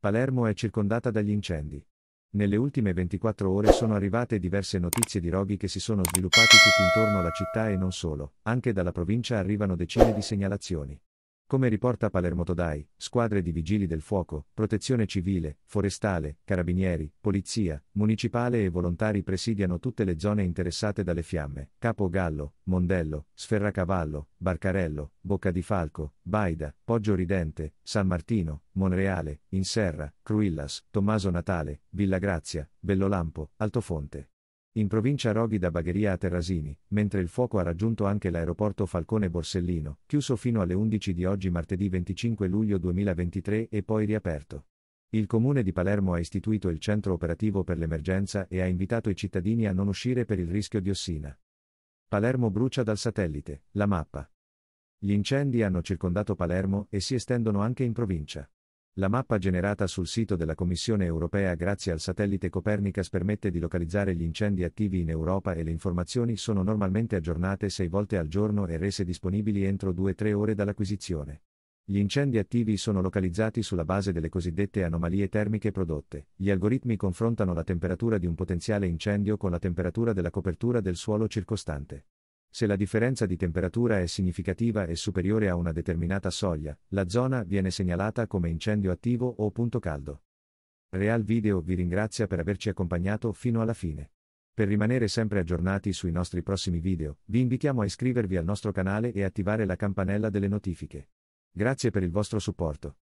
Palermo è circondata dagli incendi. Nelle ultime 24 ore sono arrivate diverse notizie di roghi che si sono sviluppati tutto intorno alla città e non solo, anche dalla provincia arrivano decine di segnalazioni. Come riporta Palermo Todai, squadre di vigili del fuoco, protezione civile, forestale, carabinieri, polizia, municipale e volontari presidiano tutte le zone interessate dalle fiamme, Capo Gallo, Mondello, Sferracavallo, Barcarello, Bocca di Falco, Baida, Poggio Ridente, San Martino, Monreale, Inserra, Cruillas, Tommaso Natale, Villa Grazia, Bellolampo, Altofonte in provincia Roghi da Bagheria a Terrasini, mentre il fuoco ha raggiunto anche l'aeroporto Falcone Borsellino, chiuso fino alle 11 di oggi martedì 25 luglio 2023 e poi riaperto. Il comune di Palermo ha istituito il centro operativo per l'emergenza e ha invitato i cittadini a non uscire per il rischio di ossina. Palermo brucia dal satellite, la mappa. Gli incendi hanno circondato Palermo e si estendono anche in provincia. La mappa generata sul sito della Commissione europea grazie al satellite Copernicus permette di localizzare gli incendi attivi in Europa e le informazioni sono normalmente aggiornate sei volte al giorno e rese disponibili entro 2-3 ore dall'acquisizione. Gli incendi attivi sono localizzati sulla base delle cosiddette anomalie termiche prodotte. Gli algoritmi confrontano la temperatura di un potenziale incendio con la temperatura della copertura del suolo circostante. Se la differenza di temperatura è significativa e superiore a una determinata soglia, la zona viene segnalata come incendio attivo o punto caldo. Real Video vi ringrazia per averci accompagnato fino alla fine. Per rimanere sempre aggiornati sui nostri prossimi video, vi invitiamo a iscrivervi al nostro canale e attivare la campanella delle notifiche. Grazie per il vostro supporto.